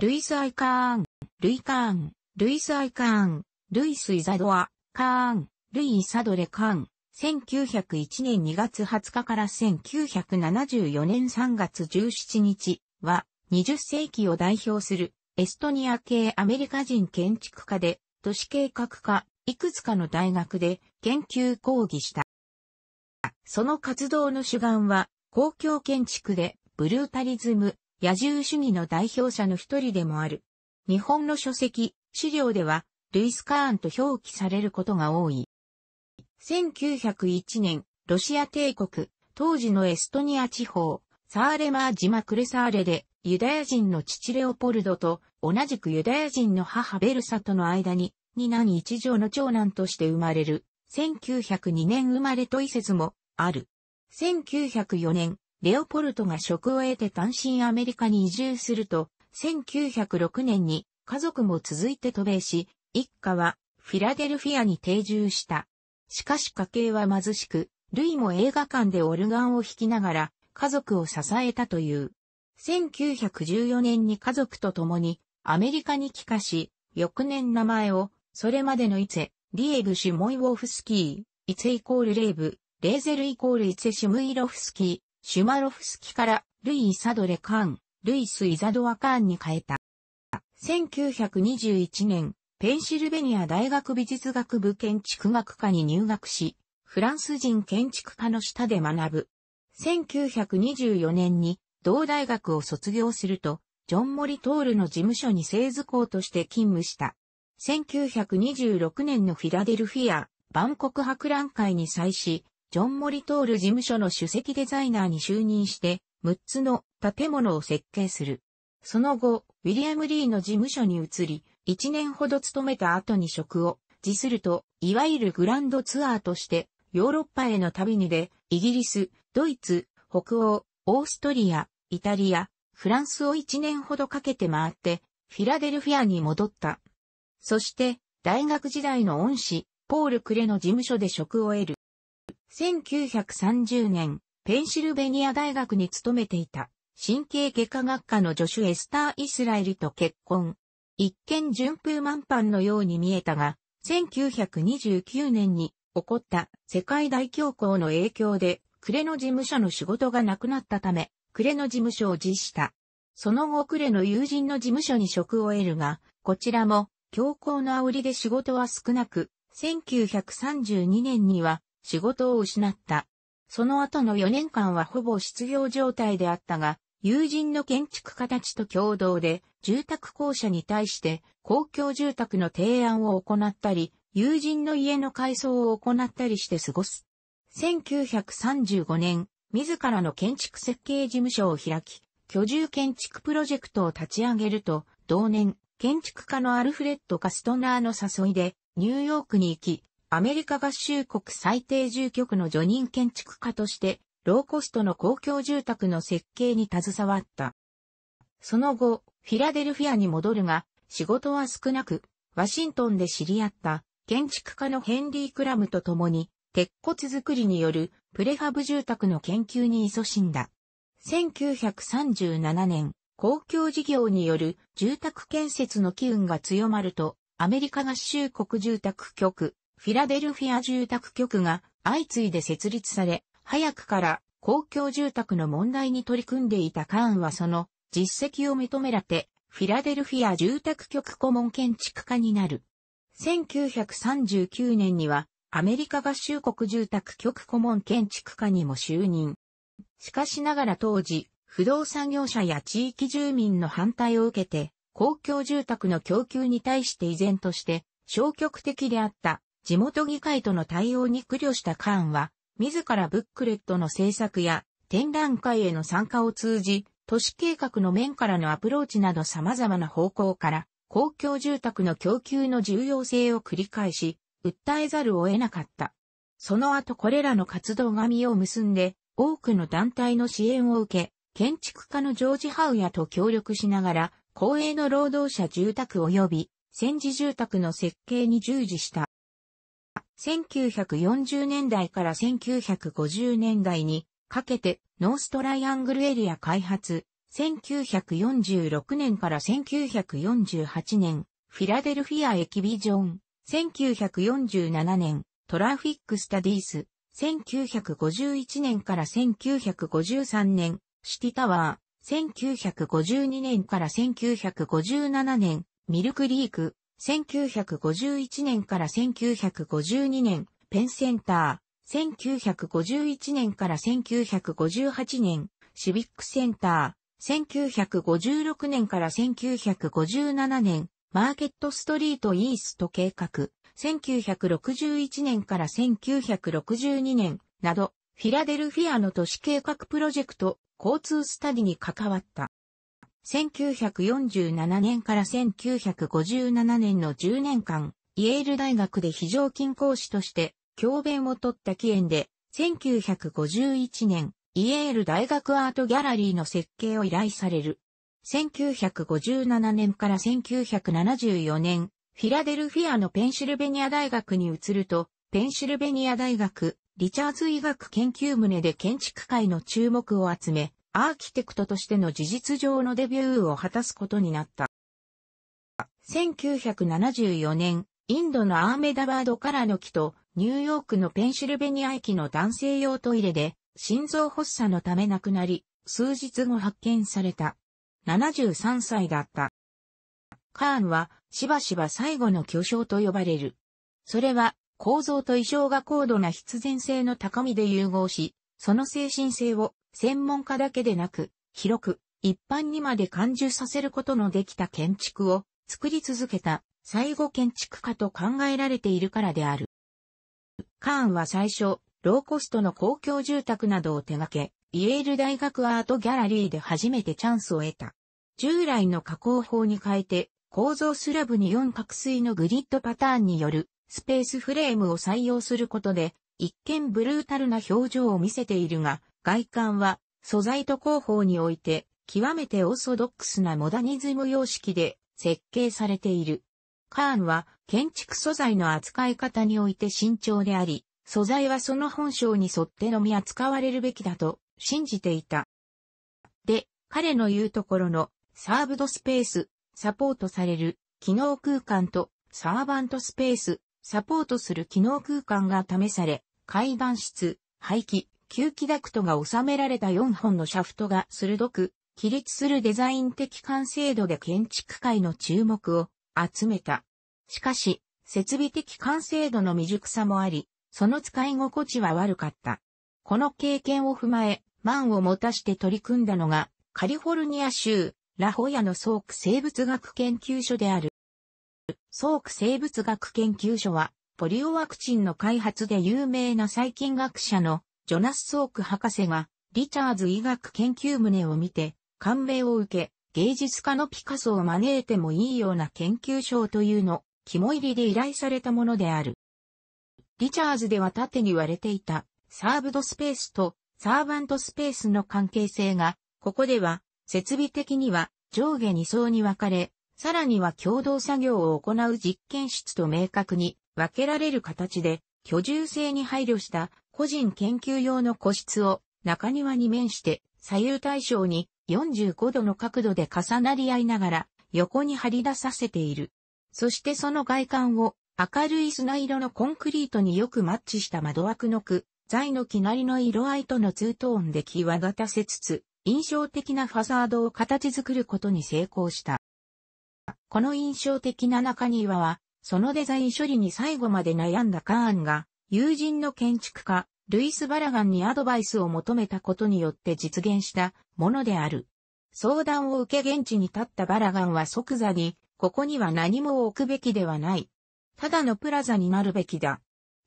ルイス・アイ・カーン、ルイ・カーン、ルイス・アイ・カーン、ルイス・イザドア、カーン、ルイ・イサドレ・カーン、1901年2月20日から1974年3月17日は、20世紀を代表するエストニア系アメリカ人建築家で、都市計画家、いくつかの大学で研究講義した。その活動の主眼は、公共建築で、ブルータリズム、野獣主義の代表者の一人でもある。日本の書籍、資料では、ルイス・カーンと表記されることが多い。1901年、ロシア帝国、当時のエストニア地方、サーレマー島クレサーレで、ユダヤ人の父レオポルドと、同じくユダヤ人の母ベルサとの間に、二男一女の長男として生まれる、1902年生まれと遺説も、ある。1904年、レオポルトが職を得て単身アメリカに移住すると、1906年に家族も続いて渡米し、一家はフィラデルフィアに定住した。しかし家計は貧しく、ルイも映画館でオルガンを弾きながら家族を支えたという。1914年に家族と共にアメリカに帰化し、翌年名前をそれまでのイツェ、リエブ・シュモイウォフスキー、イツェイコールレーブ、レーゼルイコールイツェ・シュムイロフスキー、シュマロフスキからルイ・イサドレ・カーン、ルイス・イザドワ・カーンに変えた。1921年、ペンシルベニア大学美術学部建築学科に入学し、フランス人建築家の下で学ぶ。1924年に同大学を卒業すると、ジョン・モリトールの事務所に製図工として勤務した。1926年のフィラデルフィア、万国博覧会に際し、ジョン・モリトール事務所の首席デザイナーに就任して、6つの建物を設計する。その後、ウィリアム・リーの事務所に移り、1年ほど勤めた後に職を辞すると、いわゆるグランドツアーとして、ヨーロッパへの旅に出、イギリス、ドイツ、北欧、オーストリア、イタリア、フランスを1年ほどかけて回って、フィラデルフィアに戻った。そして、大学時代の恩師、ポール・クレの事務所で職を得る。1930年、ペンシルベニア大学に勤めていた、神経外科学科の助手エスター・イスラエルと結婚。一見順風満帆のように見えたが、1929年に起こった世界大恐慌の影響で、クレの事務所の仕事がなくなったため、クレの事務所を辞した。その後クレの友人の事務所に職を得るが、こちらも強行の煽りで仕事は少なく、1932年には仕事を失った。その後の4年間はほぼ失業状態であったが、友人の建築家たちと共同で住宅公社に対して公共住宅の提案を行ったり、友人の家の改装を行ったりして過ごす。1935年、自らの建築設計事務所を開き、居住建築プロジェクトを立ち上げると、同年、建築家のアルフレッド・カストナーの誘いで、ニューヨークに行き、アメリカ合衆国最低住居区の助任建築家として、ローコストの公共住宅の設計に携わった。その後、フィラデルフィアに戻るが、仕事は少なく、ワシントンで知り合った建築家のヘンリー・クラムと共に、鉄骨作りによるプレファブ住宅の研究に勤しんだ。1937年、公共事業による住宅建設の機運が強まると、アメリカ合衆国住宅局、フィラデルフィア住宅局が相次いで設立され、早くから公共住宅の問題に取り組んでいたカーンはその実績を認められて、フィラデルフィア住宅局顧問建築家になる。1939年にはアメリカ合衆国住宅局顧問建築家にも就任。しかしながら当時、不動産業者や地域住民の反対を受けて、公共住宅の供給に対して依然として消極的であった地元議会との対応に苦慮したカーンは、自らブックレットの制作や展覧会への参加を通じ、都市計画の面からのアプローチなど様々な方向から、公共住宅の供給の重要性を繰り返し、訴えざるを得なかった。その後これらの活動が実を結んで、多くの団体の支援を受け、建築家のジョージ・ハウヤと協力しながら、公営の労働者住宅及び戦時住宅の設計に従事した。1940年代から1950年代にかけてノーストライアングルエリア開発、1946年から1948年、フィラデルフィアエキビジョン、1947年、トラフィックスタディース、1951年から1953年、シティタワー、1952年から1957年、ミルクリーク、1951年から1952年、ペンセンター、1951年から1958年、シビックセンター、1956年から1957年、マーケットストリートイースト計画、1961年から1962年、など、フィラデルフィアの都市計画プロジェクト、交通スタディに関わった。1947年から1957年の10年間、イェール大学で非常勤講師として教鞭を取った起源で、1951年、イエール大学アートギャラリーの設計を依頼される。1957年から1974年、フィラデルフィアのペンシルベニア大学に移ると、ペンシルベニア大学、リチャーズ医学研究棟で建築界の注目を集め、アーキテクトとしての事実上のデビューを果たすことになった。1974年、インドのアーメダバードからの木と、ニューヨークのペンシルベニア駅の男性用トイレで、心臓発作のため亡くなり、数日後発見された。73歳だった。カーンは、しばしば最後の巨匠と呼ばれる。それは、構造と意匠が高度な必然性の高みで融合し、その精神性を専門家だけでなく、広く、一般にまで感受させることのできた建築を作り続けた最後建築家と考えられているからである。カーンは最初、ローコストの公共住宅などを手掛け、イエール大学アートギャラリーで初めてチャンスを得た。従来の加工法に変えて、構造スラブに4角錐のグリッドパターンによるスペースフレームを採用することで、一見ブルータルな表情を見せているが、外観は素材と工法において極めてオーソドックスなモダニズム様式で設計されている。カーンは建築素材の扱い方において慎重であり、素材はその本性に沿ってのみ扱われるべきだと信じていた。で、彼の言うところのサーブドスペース、サポートされる機能空間とサーバントスペース、サポートする機能空間が試され、階段室、排気、吸気ダクトが収められた4本のシャフトが鋭く、起立するデザイン的完成度で建築界の注目を集めた。しかし、設備的完成度の未熟さもあり、その使い心地は悪かった。この経験を踏まえ、満を持たして取り組んだのが、カリフォルニア州、ラホヤの総区生物学研究所である。総区生物学研究所は、ポリオワクチンの開発で有名な細菌学者のジョナス・ソーク博士が、リチャーズ医学研究棟を見て、感銘を受け、芸術家のピカソを招いてもいいような研究賞というの、肝入りで依頼されたものである。リチャーズでは縦に割れていた、サーブドスペースとサーバントスペースの関係性が、ここでは、設備的には上下2層に分かれ、さらには共同作業を行う実験室と明確に分けられる形で、居住性に配慮した個人研究用の個室を中庭に面して左右対称に45度の角度で重なり合いながら横に張り出させている。そしてその外観を明るい砂色のコンクリートによくマッチした窓枠の句、材の木なりの色合いとのツートーンで際立たせつつ、印象的なファザードを形作ることに成功した。この印象的な中庭は、そのデザイン処理に最後まで悩んだカーンが、友人の建築家、ルイス・バラガンにアドバイスを求めたことによって実現したものである。相談を受け現地に立ったバラガンは即座に、ここには何も置くべきではない。ただのプラザになるべきだ。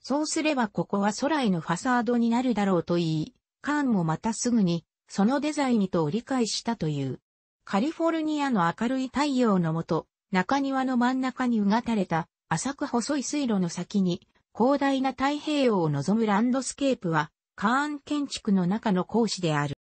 そうすればここは空へのファサードになるだろうと言い、カーンもまたすぐに、そのデザインと理解したという。カリフォルニアの明るい太陽のもと、中庭の真ん中にうがたれた、浅く細い水路の先に、広大な太平洋を望むランドスケープは、カーン建築の中の講師である。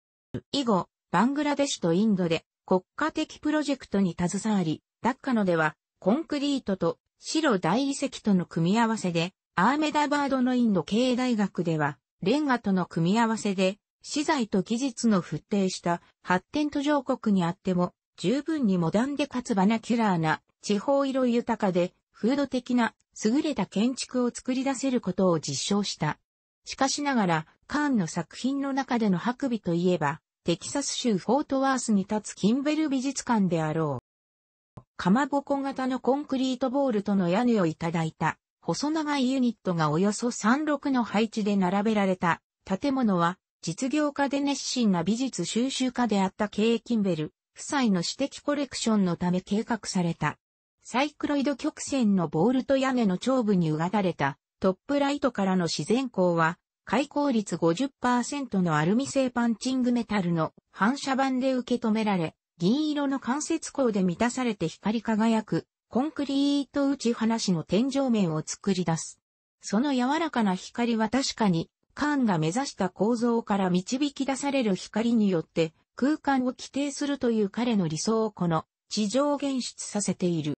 以後、バングラデシュとインドで国家的プロジェクトに携わり、ダッカノではコンクリートと白大理石との組み合わせで、アーメダバードのインド経営大学では、レンガとの組み合わせで、資材と技術の復定した発展途上国にあっても、十分にモダンでかつバナキュラーな地方色豊かで風土的な優れた建築を作り出せることを実証した。しかしながら、カーンの作品の中での白尾といえば、テキサス州フォートワースに立つキンベル美術館であろう。かまぼこ型のコンクリートボールとの屋根をいただいた、細長いユニットがおよそ36の配置で並べられた建物は、実業家で熱心な美術収集家であったケイ・キンベル夫妻の私的コレクションのため計画された。サイクロイド曲線のボールと屋根の頂部にうがたれたトップライトからの自然光は、開口率50%のアルミ製パンチングメタルの反射板で受け止められ、銀色の間接光で満たされて光り輝く、コンクリート打ち放しの天井面を作り出す。その柔らかな光は確かに、カーンが目指した構造から導き出される光によって、空間を規定するという彼の理想をこの地上を現出させている。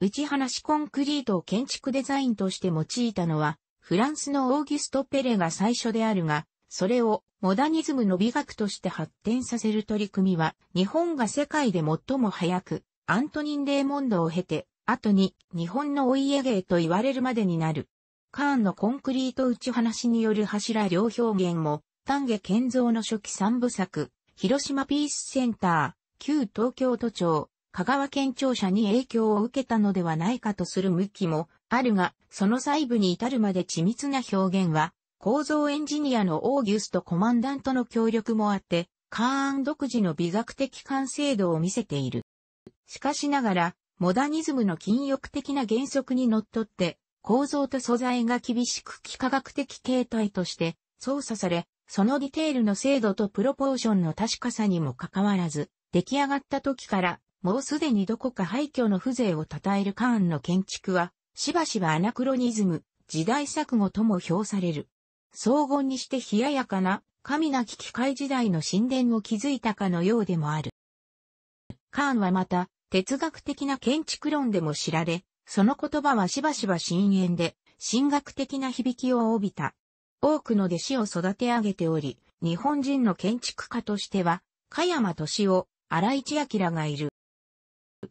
打ち放しコンクリートを建築デザインとして用いたのは、フランスのオーギュスト・ペレが最初であるが、それをモダニズムの美学として発展させる取り組みは、日本が世界で最も早く、アントニン・レーモンドを経て、後に日本のお家芸と言われるまでになる。カーンのコンクリート打ち放しによる柱両表現も、丹下健造の初期三部作、広島ピースセンター、旧東京都庁、香川県庁舎に影響を受けたのではないかとする向きもあるが、その細部に至るまで緻密な表現は、構造エンジニアのオーギュストコマンダントの協力もあって、カーン独自の美学的完成度を見せている。しかしながら、モダニズムの禁欲的な原則にのっとって、構造と素材が厳しく幾何学的形態として操作され、そのディテールの精度とプロポーションの確かさにもかかわらず、出来上がった時からもうすでにどこか廃墟の風情を称えるカーンの建築は、しばしばアナクロニズム、時代錯誤とも評される。荘厳にして冷ややかな、神なき機械時代の神殿を築いたかのようでもある。カーンはまた、哲学的な建築論でも知られ、その言葉はしばしば深淵で、神学的な響きを帯びた。多くの弟子を育て上げており、日本人の建築家としては、加山敏夫、荒市明がいる。